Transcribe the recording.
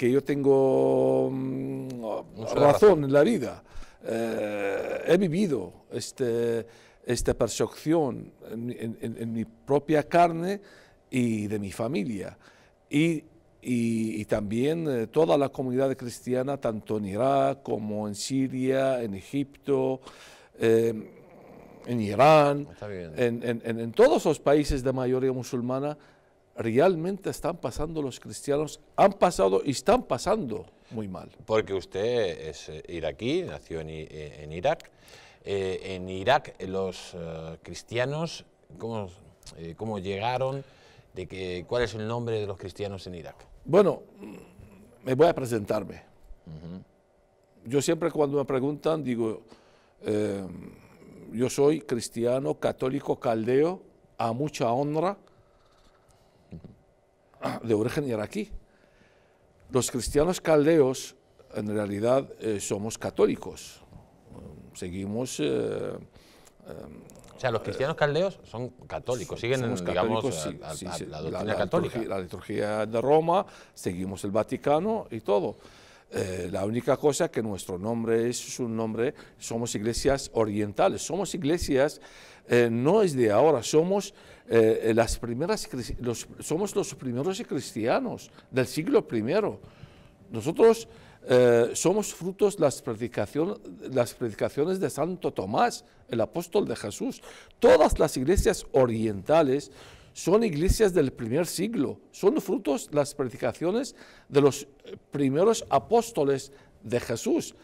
que yo tengo mm, razón, en la vida. Eh, he vivido este, esta persecución en, mi propia carne y de mi familia. Y, y, también eh, toda la comunidad cristiana, tanto en Irak como en Siria, en Egipto. Em, en Irán, en, en, en, todos los países de mayoría musulmana, realmente están pasando los cristianos, han pasado y están pasando muy mal. Porque usted es eh, iraquí, nació en, Irak. Eh, en Irak eh, los cristianos, ¿cómo, ¿cómo, llegaron? De que, ¿Cuál es el nombre de los cristianos en Irak? Bueno, me voy a presentarme. Yo siempre cuando me preguntan digo, yo soy cristiano, católico, caldeo, a mucha honra de origen iraquí. Los cristianos caldeos en realidad eh, somos católicos. Seguimos... Eh, eh, o sea, los cristianos caldeos son católicos, siguen en la doctrina católica. la liturgia de Roma, seguimos el Vaticano y todo. Eh, la única cosa que nuestro nombre es un nombre, somos iglesias orientales, somos iglesias, eh, no es de ahora, somos, eh, las primeras, los, somos los primeros cristianos del siglo I. Nosotros somos frutos de las, predicación, las predicaciones de Santo Tomás, el apóstol de Jesús. Todas las iglesias orientales son iglesias del primer siglo, son frutos las predicaciones de los eh, primeros apóstoles de Jesús.